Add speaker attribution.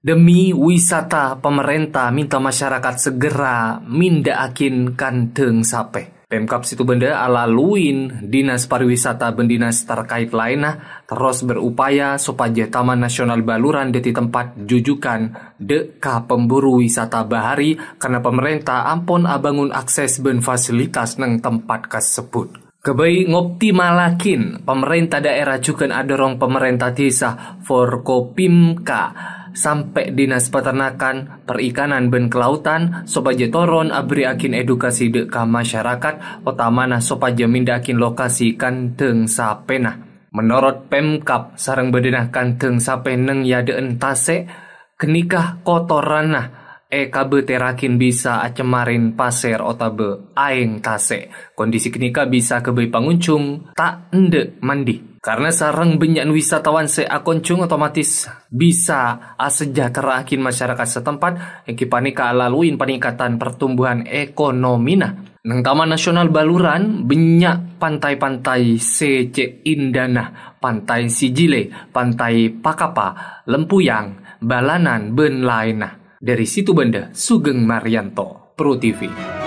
Speaker 1: Demi wisata pemerintah minta masyarakat segera akin kandeng sape. Pemkap Situbenda ala Luin, Dinas Pariwisata Bendinas terkait lainnya ah, terus berupaya supaya Taman Nasional Baluran di tempat jujukan deka pemburu wisata bahari karena pemerintah ampon abangun akses ben fasilitas neng tempat kasebut. Kebai ngopti malakin, pemerintah daerah juga adorong pemerintah desa forkopimka sampai dinas peternakan, perikanan dan kelautan, sopaja Toron abri akin edukasi deka masyarakat, utamana sopaja mindakin lokasi kanteng sapena. Menurut Pemkap, sarang bedenah kanteng sapeneng yade entase, kenikah kotoranah EKB terakin bisa acemarin pasir otabe aeng tase. Kondisi kenikah bisa kebei pengunjung tak ende mandi. Karena sarang banyak wisatawan seakoncung otomatis bisa terakhir masyarakat setempat yang panika laluin peningkatan pertumbuhan ekonomi nah. Neng Taman Nasional Baluran banyak pantai-pantai CC indana, pantai Sijile, pantai Pakapa, Lempuyang, Balanan, Benlaina. Nah. Dari situ benda Sugeng Marianto, Pro TV.